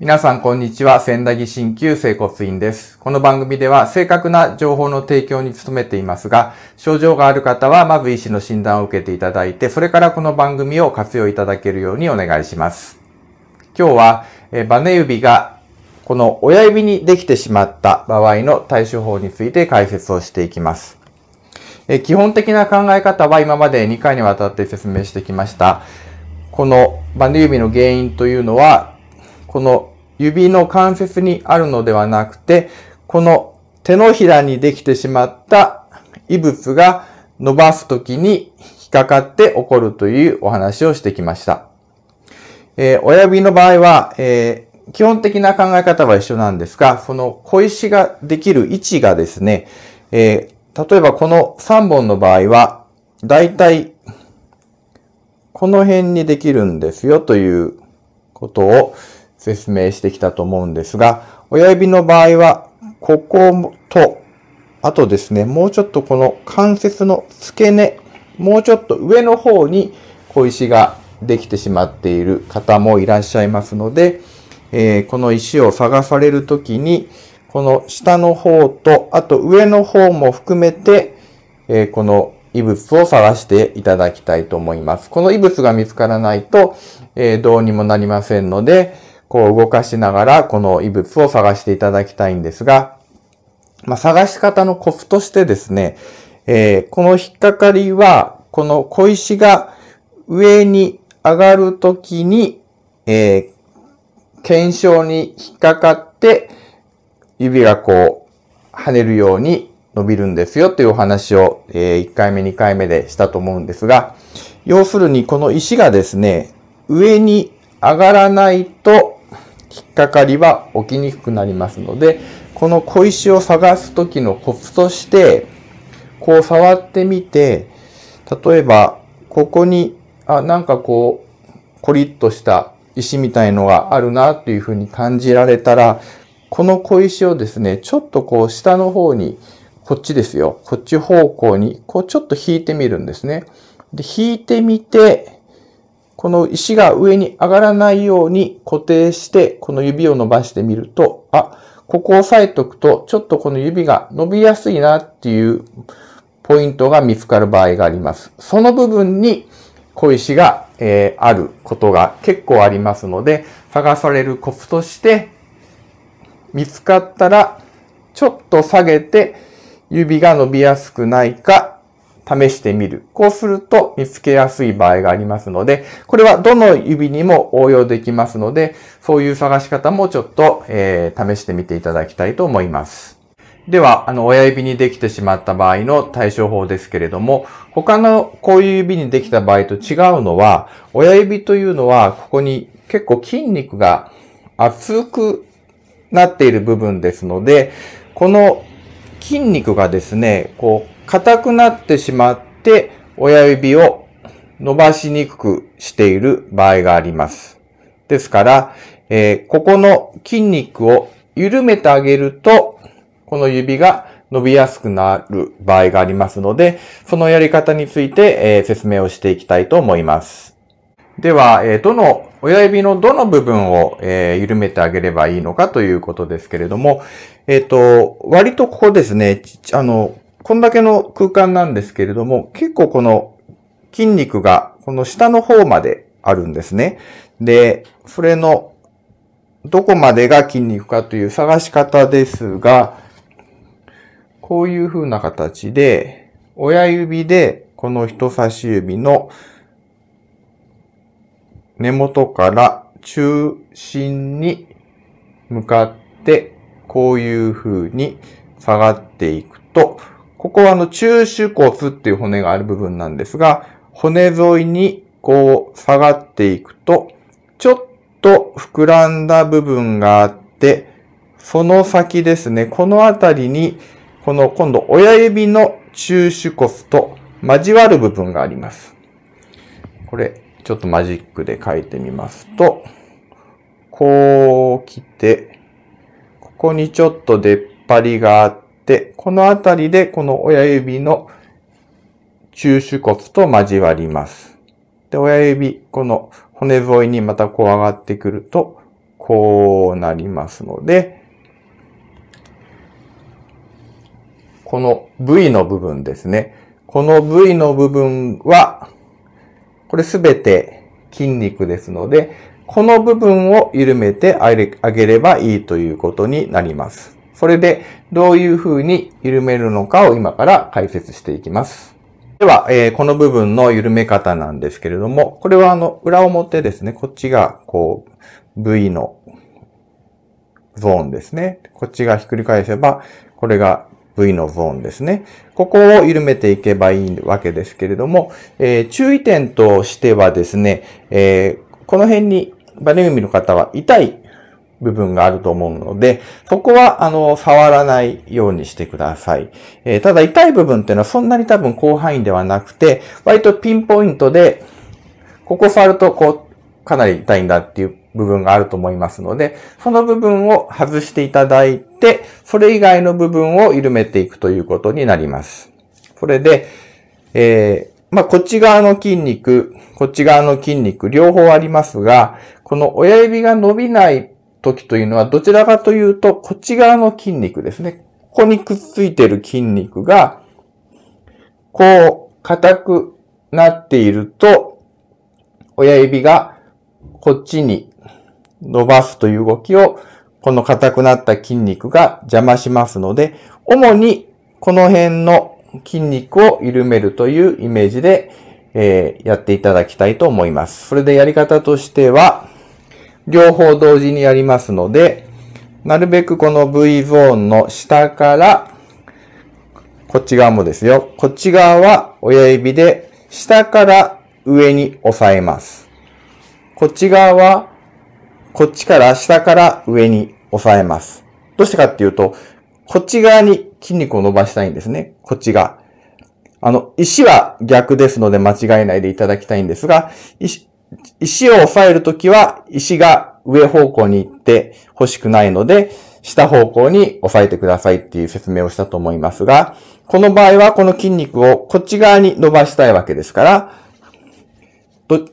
皆さんこんにちは。仙台木鍼灸整骨院です。この番組では正確な情報の提供に努めていますが、症状がある方はまず医師の診断を受けていただいて、それからこの番組を活用いただけるようにお願いします。今日は、えバネ指がこの親指にできてしまった場合の対処法について解説をしていきます。え基本的な考え方は今まで2回にわたって説明してきました。このバネ指の原因というのは、この指の関節にあるのではなくて、この手のひらにできてしまった異物が伸ばすときに引っかかって起こるというお話をしてきました。えー、親指の場合は、えー、基本的な考え方は一緒なんですが、その小石ができる位置がですね、えー、例えばこの3本の場合は、だいたいこの辺にできるんですよということを、説明してきたと思うんですが、親指の場合は、ここと、あとですね、もうちょっとこの関節の付け根、もうちょっと上の方に小石ができてしまっている方もいらっしゃいますので、えーこの石を探されるときに、この下の方と、あと上の方も含めて、えーこの異物を探していただきたいと思います。この異物が見つからないと、えーどうにもなりませんので、こう動かしながら、この異物を探していただきたいんですが、まあ、探し方のコツとしてですね、えー、この引っかかりは、この小石が上に上がるときに、えー、検証に引っかかって、指がこう、跳ねるように伸びるんですよというお話を、えー、1回目、2回目でしたと思うんですが、要するにこの石がですね、上に上がらないと、引っかかりは起きにくくなりますので、この小石を探す時のコツとして、こう触ってみて、例えば、ここに、あ、なんかこう、コリッとした石みたいのがあるなというふうに感じられたら、この小石をですね、ちょっとこう下の方に、こっちですよ。こっち方向に、こうちょっと引いてみるんですね。で、引いてみて、この石が上に上がらないように固定して、この指を伸ばしてみると、あ、ここを押さえとくと、ちょっとこの指が伸びやすいなっていうポイントが見つかる場合があります。その部分に小石が、えー、あることが結構ありますので、探されるコツとして、見つかったら、ちょっと下げて、指が伸びやすくないか、試してみる。こうすると見つけやすい場合がありますので、これはどの指にも応用できますので、そういう探し方もちょっと、えー、試してみていただきたいと思います。では、あの、親指にできてしまった場合の対処法ですけれども、他のこういう指にできた場合と違うのは、親指というのは、ここに結構筋肉が厚くなっている部分ですので、この筋肉がですね、こう、硬くなってしまって親指を伸ばしにくくしている場合があります。ですから、えー、ここの筋肉を緩めてあげると、この指が伸びやすくなる場合がありますので、そのやり方について、えー、説明をしていきたいと思います。では、えー、どの、親指のどの部分を、えー、緩めてあげればいいのかということですけれども、えっ、と、割とここですね、あの、こんだけの空間なんですけれども、結構この筋肉がこの下の方まであるんですね。で、それのどこまでが筋肉かという探し方ですが、こういう風な形で、親指でこの人差し指の根元から中心に向かって、こういう風に下がっていくと、ここはあの中手骨っていう骨がある部分なんですが、骨沿いにこう下がっていくと、ちょっと膨らんだ部分があって、その先ですね、このあたりに、この今度親指の中手骨と交わる部分があります。これ、ちょっとマジックで書いてみますと、こう来て、ここにちょっと出っ張りがあって、、このあたりでこの親指の中手骨と交わります。で、親指、この骨沿いにまたこう上がってくると、こうなりますので、この V の部分ですね。この部位の部分は、これすべて筋肉ですので、この部分を緩めてあげればいいということになります。それでどういうふうに緩めるのかを今から解説していきます。では、えー、この部分の緩め方なんですけれども、これはあの、裏表ですね。こっちが、こう、V のゾーンですね。こっちがひっくり返せば、これが V のゾーンですね。ここを緩めていけばいいわけですけれども、えー、注意点としてはですね、えー、この辺にバネ海の方は痛い部分があると思うので、そこは、あの、触らないようにしてください。えー、ただ、痛い部分っていうのはそんなに多分広範囲ではなくて、割とピンポイントで、ここ触ると、こう、かなり痛いんだっていう部分があると思いますので、その部分を外していただいて、それ以外の部分を緩めていくということになります。それで、えー、まあ、こっち側の筋肉、こっち側の筋肉、両方ありますが、この親指が伸びない時というのは、どちらかというと、こっち側の筋肉ですね。ここにくっついている筋肉が、こう、硬くなっていると、親指がこっちに伸ばすという動きを、この硬くなった筋肉が邪魔しますので、主にこの辺の筋肉を緩めるというイメージで、えー、やっていただきたいと思います。それでやり方としては、両方同時にやりますので、なるべくこの V ゾーンの下から、こっち側もですよ。こっち側は親指で下から上に押さえます。こっち側はこっちから下から上に押さえます。どうしてかっていうと、こっち側に筋肉を伸ばしたいんですね。こっち側。あの、石は逆ですので間違えないでいただきたいんですが、石を押さえるときは、石が上方向に行って欲しくないので、下方向に押さえてくださいっていう説明をしたと思いますが、この場合はこの筋肉をこっち側に伸ばしたいわけですから、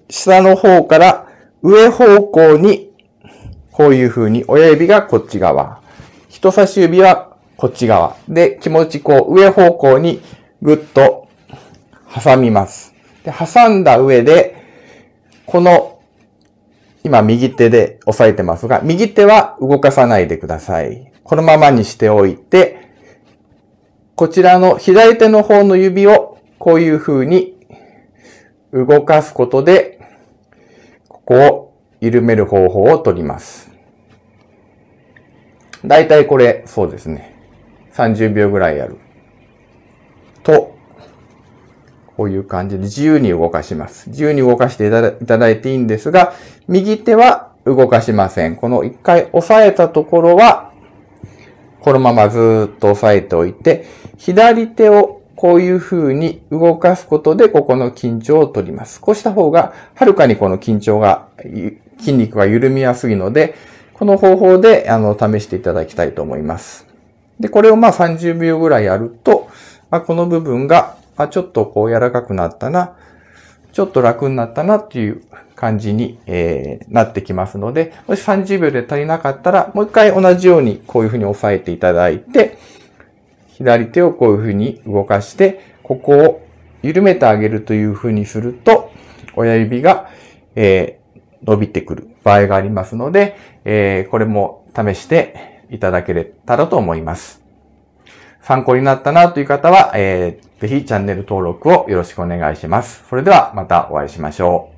下の方から上方向に、こういう風に親指がこっち側、人差し指はこっち側。で、気持ちこう上方向にぐっと挟みます。で、挟んだ上で、この、今右手で押さえてますが、右手は動かさないでください。このままにしておいて、こちらの左手の方の指をこういう風に動かすことで、ここを緩める方法をとります。だいたいこれ、そうですね。30秒ぐらいやる。とこういう感じで自由に動かします。自由に動かしていただいていいんですが、右手は動かしません。この一回押さえたところは、このままずっと押さえておいて、左手をこういう風に動かすことで、ここの緊張を取ります。こうした方が、はるかにこの緊張が、筋肉が緩みやすいので、この方法で、あの、試していただきたいと思います。で、これをまあ30秒ぐらいやると、まあ、この部分があ、ちょっとこう柔らかくなったな、ちょっと楽になったなっていう感じに、えー、なってきますので、もし30秒で足りなかったら、もう一回同じようにこういうふうに押さえていただいて、左手をこういうふうに動かして、ここを緩めてあげるというふうにすると、親指が、えー、伸びてくる場合がありますので、えー、これも試していただけたらと思います。参考になったなという方は、えー、ぜひチャンネル登録をよろしくお願いします。それではまたお会いしましょう。